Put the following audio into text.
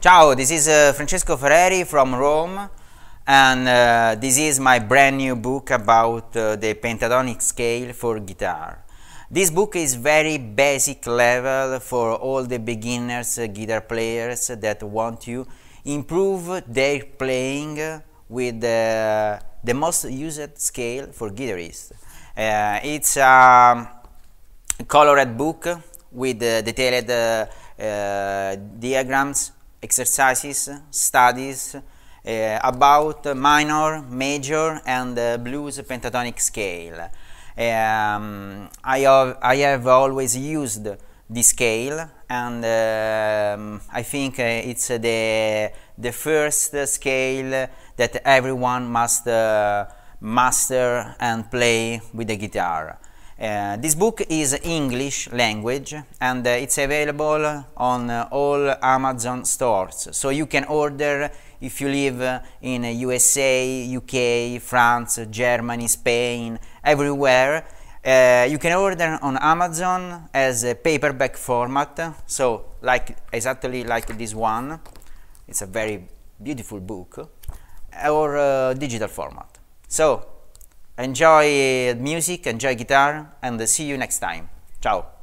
Ciao, this is uh, Francesco Ferreri from Rome and uh, this is my brand new book about uh, the pentatonic scale for guitar. This book is very basic level for all the beginners uh, guitar players that want to improve their playing with uh, the most used scale for guitarists. Uh, it's a um, colored book with detailed diagrams exercises, studies uh, about minor, major, and eh, blues pentatonic scale. Um, I, have, I have always used the scale, and um, I think eh, it's the, the first scale that everyone must master and play with the guitar. Uh, this book is English language and uh, it's available on uh, all Amazon stores. So you can order if you live uh, in USA, uh, UK, France, Germany, Spain, everywhere. Uh, you can order on Amazon as a paperback format, so like exactly like this one. It's a very beautiful book or digital format. So Enjoy music, enjoy guitar, and see you next time. Ciao.